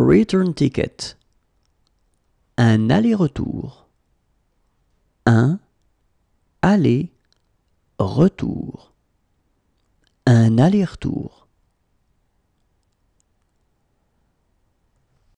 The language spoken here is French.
Return ticket. Un aller-retour. Un aller-retour. Un aller-retour.